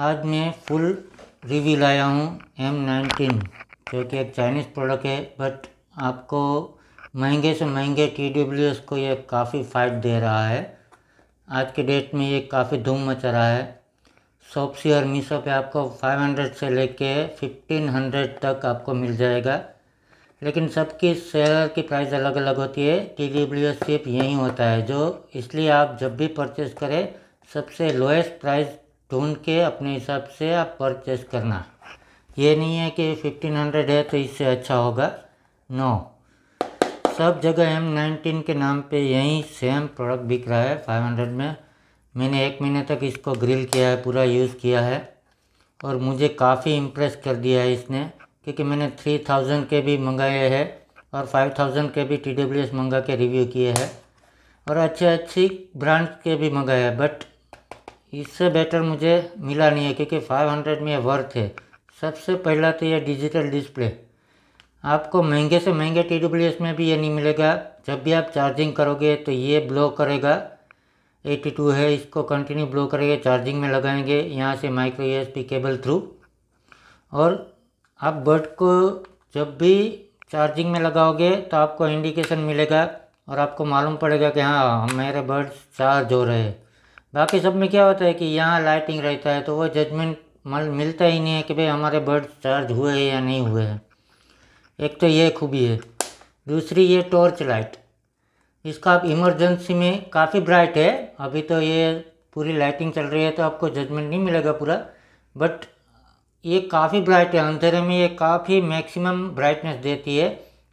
आज मैं full review लाया हूँ एम नाइनटीन जो कि एक चाइनीज़ प्रोडक्ट है बट आपको महंगे से महंगे टी डब्ल्यू एस को ये काफ़ी फाइट दे रहा है आज के डेट में ये काफ़ी धूम मच रहा है शॉपसी और मीशो पे आपको 500 से लेके 1500 तक आपको मिल जाएगा लेकिन सबकी सेलर की प्राइस अलग अलग होती है टी डब्ल्यू एस सिर्फ यही होता है जो इसलिए आप जब भी परचेज़ करें सबसे लोएस्ट प्राइस ढूंढ के अपने हिसाब से आप परचेस करना ये नहीं है कि फिफ्टीन हंड्रेड है तो इससे अच्छा होगा नो सब जगह एम नाइनटीन के नाम पे यही सेम प्रोडक्ट बिक रहा है फाइव हंड्रेड में मैंने एक महीने तक इसको ग्रिल किया है पूरा यूज़ किया है और मुझे काफ़ी इम्प्रेस कर दिया है इसने क्योंकि मैंने थ्री थाउजेंड के भी मंगाए हैं और फाइव थाउजेंड के भी टी डब्ल्यू एस मंगा के रिव्यू किए हैं और अच्छे अच्छी ब्रांड के भी मंगाए हैं बट इससे बेटर मुझे मिला नहीं है क्योंकि 500 में वर्थ है सबसे पहला तो यह डिजिटल डिस्प्ले आपको महंगे से महंगे टी में भी ये नहीं मिलेगा जब भी आप चार्जिंग करोगे तो ये ब्लो करेगा 82 है इसको कंटिन्यू ब्लो करेंगे चार्जिंग में लगाएंगे यहाँ से माइक्रो यूएसबी केबल थ्रू और आप बर्ड को जब भी चार्जिंग में लगाओगे तो आपको इंडिकेशन मिलेगा और आपको मालूम पड़ेगा कि हाँ मेरे बर्ड्स चार्ज हो रहे हैं बाकी सब में क्या होता है कि यहाँ लाइटिंग रहता है तो वो जजमेंट मिलता ही नहीं है कि भाई हमारे बर्ड चार्ज हुए हैं या नहीं हुए हैं एक तो ये खूबी है दूसरी ये टॉर्च लाइट इसका आप इमरजेंसी में काफ़ी ब्राइट है अभी तो ये पूरी लाइटिंग चल रही है तो आपको जजमेंट नहीं मिलेगा पूरा बट ये काफ़ी ब्राइट है अंधेरे में ये काफ़ी मैक्सिमम ब्राइटनेस देती है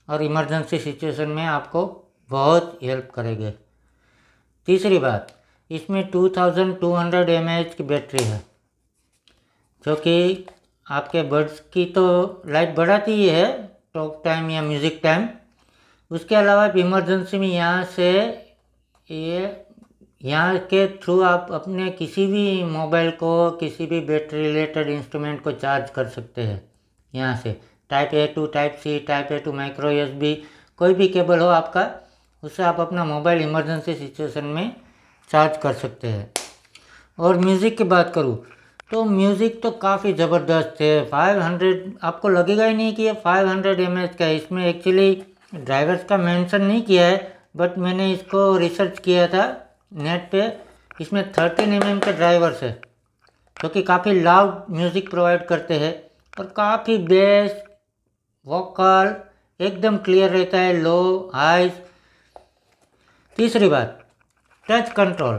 और इमरजेंसी सिचुएशन में आपको बहुत हेल्प करेगी तीसरी बात इसमें 2200 थाउजेंड एम की बैटरी है जो कि आपके बर्ड्स की तो लाइट बढ़ाती ही है टॉक टाइम या म्यूज़िक टाइम उसके अलावा इमरजेंसी में यहाँ से ये यहाँ के थ्रू आप अपने किसी भी मोबाइल को किसी भी बैटरी रिलेटेड इंस्ट्रूमेंट को चार्ज कर सकते हैं यहाँ से type A to type C type A to micro S कोई भी केबल हो आपका उससे आप अपना मोबाइल इमरजेंसी सिचुएशन में चार्ज कर सकते हैं और म्यूज़िक की बात करूँ तो म्यूज़िक तो काफ़ी ज़बरदस्त है 500 आपको लगेगा ही नहीं कि ये 500 हंड्रेड का है इसमें एक्चुअली ड्राइवर्स का मेंशन नहीं किया है बट मैंने इसको रिसर्च किया था नेट पे इसमें थर्टीन एम एम के ड्राइवर्स है जो कि काफ़ी लाउड म्यूज़िक प्रोवाइड करते हैं और काफ़ी बेस वोकल एकदम क्लियर रहता है लो हाइज तीसरी बात टच कंट्रोल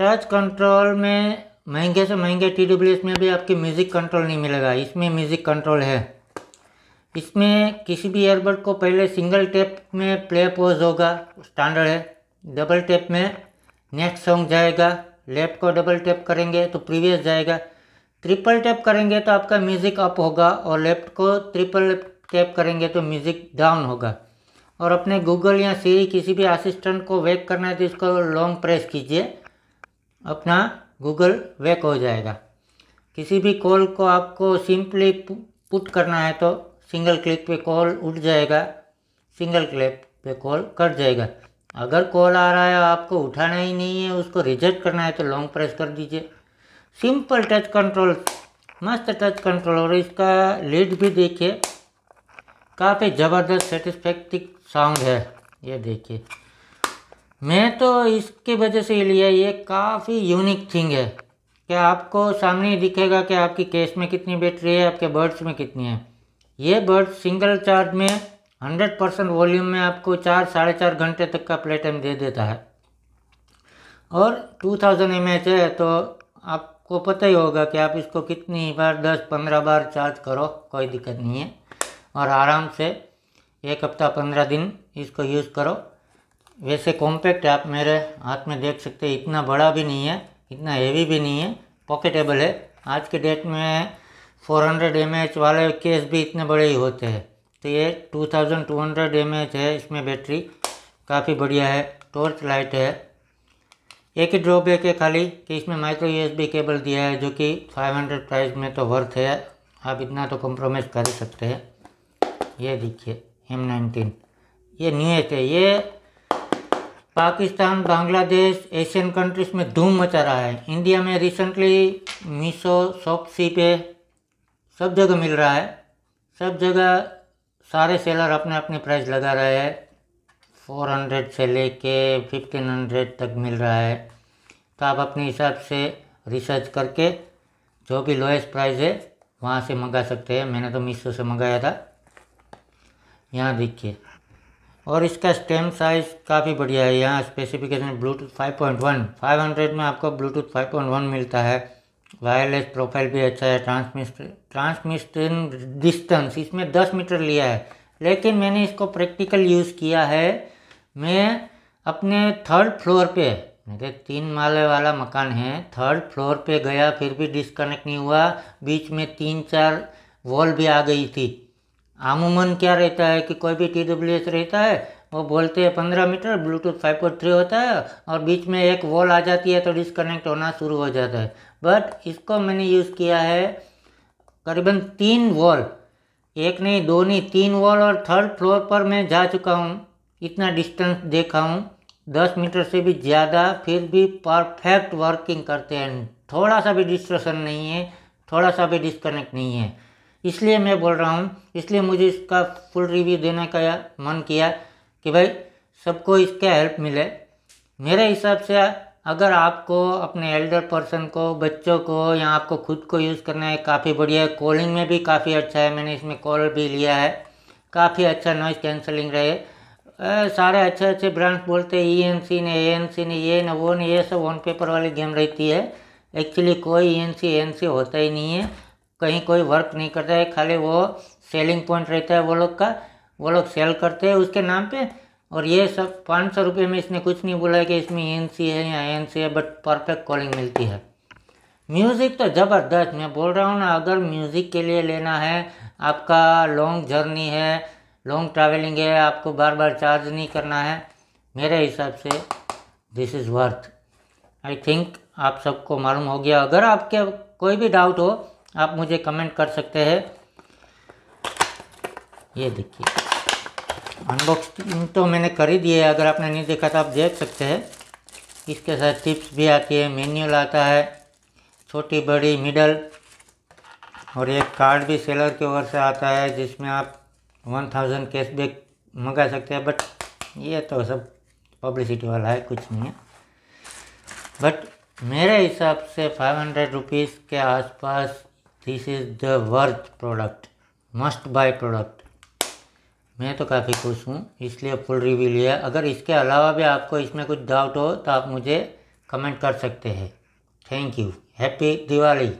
टच कंट्रोल में महंगे से महंगे टी में भी आपकी म्यूज़िक कंट्रोल नहीं मिलेगा इसमें म्यूज़िक कंट्रोल है इसमें किसी भी एयरबड को पहले सिंगल टेप में प्ले पोज होगा स्टैंडर्ड है डबल टेप में नेक्स्ट सॉन्ग जाएगा लेफ्ट को डबल टेप करेंगे तो प्रीवियस जाएगा ट्रिपल टैप करेंगे तो आपका म्यूज़िक अप होगा और लेफ्ट को ट्रिपल टैप करेंगे तो म्यूज़िक डाउन होगा और अपने गूगल या सीरी किसी भी असिस्टेंट को वेक करना है तो इसको लॉन्ग प्रेस कीजिए अपना गूगल वेक हो जाएगा किसी भी कॉल को आपको सिंपली पुट करना है तो सिंगल क्लिक पे कॉल उठ जाएगा सिंगल क्लिक पे कॉल कट जाएगा अगर कॉल आ रहा है आपको उठाना ही नहीं है उसको रिजेक्ट करना है तो लॉन्ग प्रेस कर दीजिए सिंपल टच कंट्रोल मस्त टच कंट्रोल और इसका लीड भी देखिए काफ़ी ज़बरदस्त सेटिस्फेक्टिक साउंड है ये देखिए मैं तो इसके वजह से लिया ये काफ़ी यूनिक थिंग है कि आपको सामने ही दिखेगा कि आपकी केस में कितनी बैटरी है आपके बर्ड्स में कितनी है ये बर्ड सिंगल चार्ज में 100 परसेंट वॉल्यूम में आपको चार साढ़े चार घंटे तक का प्ले टाइम दे देता है और 2000 थाउजेंड एम है तो आपको पता ही होगा कि आप इसको कितनी बार दस पंद्रह बार चार्ज करो कोई दिक्कत नहीं है और आराम से एक हफ्ता पंद्रह दिन इसको यूज़ करो वैसे कॉम्पैक्ट आप मेरे हाथ में देख सकते हैं इतना बड़ा भी नहीं है इतना हैवी भी नहीं है पॉकेटेबल है आज के डेट में 400 हंड्रेड वाले केस भी इतने बड़े ही होते हैं तो ये 2200 एमएच है इसमें बैटरी काफ़ी बढ़िया है टॉर्च लाइट है एक ही ड्रॉबैक है खाली कि इसमें माइक्रो यूएसबी केबल दिया है जो कि 500 प्राइस में तो वर्थ है आप इतना तो कॉम्प्रोमाइज़ कर सकते हैं ये देखिए एम नाइनटीन ये नहीं है ये पाकिस्तान बांग्लादेश एशियन कंट्रीज़ में धूम मचा रहा है इंडिया में रिसेंटली मीशो शॉपसी पे सब जगह मिल रहा है सब जगह सारे सेलर अपने अपने प्राइस लगा रहे हैं फोर हंड्रेड से ले कर फिफ्टीन हंड्रेड तक मिल रहा है तो आप अपने हिसाब से रिसर्च करके जो भी लोएस्ट प्राइस है वहाँ से मंगा सकते हैं मैंने तो मीशो से मंगाया था यहाँ देखिए और इसका स्टेम साइज़ काफ़ी बढ़िया है यहाँ स्पेसिफिकेशन ब्लूटूथ 5.1 500 में आपको ब्लूटूथ 5.1 मिलता है वायरलेस प्रोफाइल भी अच्छा है ट्रांसमिस्ट ट्रांसमिशन डिस्टेंस इसमें 10 मीटर लिया है लेकिन मैंने इसको प्रैक्टिकल यूज़ किया है मैं अपने थर्ड फ्लोर पे मेरे तीन माले वाला मकान है थर्ड फ्लोर पे गया फिर भी डिस्कनेक्ट नहीं हुआ बीच में तीन चार वॉल भी आ गई थी अमूमन क्या रहता है कि कोई भी टी डब्ल्यू एस रहता है वो बोलते हैं पंद्रह meter bluetooth five point three होता है और बीच में एक वॉल आ जाती है तो डिस्कनेक्ट होना शुरू हो जाता है बट इसको मैंने यूज़ किया है करीबन तीन वॉल एक नहीं दो नहीं तीन वॉल और थर्ड फ्लोर पर मैं जा चुका हूँ इतना डिस्टेंस देखा हूँ दस मीटर से भी ज़्यादा फिर भी परफेक्ट वर्किंग करते हैं थोड़ा सा भी डिस्ट्रक्शन नहीं है थोड़ा सा भी डिस्कनेक्ट नहीं है इसलिए मैं बोल रहा हूँ इसलिए मुझे इसका फुल रिव्यू देने का मन किया कि भाई सबको इसका हेल्प मिले मेरे हिसाब से अगर आपको अपने एल्डर पर्सन को बच्चों को या आपको खुद को यूज़ करना है काफ़ी बढ़िया है कॉलिंग में भी काफ़ी अच्छा है मैंने इसमें कॉल भी लिया है काफ़ी अच्छा नॉइज़ कैंसलिंग रहे आ, सारे अच्छे अच्छे ब्रांड बोलते हैं ई एन सी ने ए एन सी ने ये न वो ने ये सब वन पेपर वाली गेम रहती है एक्चुअली कोई E N C N C होता ही नहीं है कहीं कोई वर्क नहीं करता है खाली वो सेलिंग पॉइंट रहता है वो लोग का वो लोग सेल करते हैं उसके नाम पे और ये सब पाँच सौ रुपये में इसने कुछ नहीं बोला है कि इसमें एन सी है या एन सी है बट परफेक्ट कॉलिंग मिलती है म्यूज़िक तो ज़बरदस्त मैं बोल रहा हूँ ना अगर म्यूज़िक के लिए लेना है आपका लॉन्ग जर्नी है लॉन्ग ट्रैवलिंग है आपको बार बार चार्ज नहीं करना है मेरे हिसाब से this is worth I think आप सबको मालूम हो गया अगर आपके कोई भी डाउट हो आप मुझे कमेंट कर सकते हैं ये देखिए अनबॉक्सिंग तो मैंने कर ही दी है अगर आपने नहीं देखा तो आप देख सकते हैं इसके साथ टिप्स भी आती है मेन्यूल आता है छोटी बड़ी मिडल और एक कार्ड भी सेलर की ओर से आता है जिसमें आप वन थाउजेंड कैशबैक मंगा सकते हैं बट ये तो सब पब्लिसिटी वाला है कुछ नहीं है बट मेरे हिसाब से फाइव हंड्रेड रुपीज़ के आसपास this is the worth product must buy product मैं तो काफ़ी खुश हूँ इसलिए फुल रिव्यू लिया अगर इसके अलावा भी आपको इसमें कुछ डाउट हो तो आप मुझे कमेंट कर सकते हैं थैंक यू हैप्पी दिवाली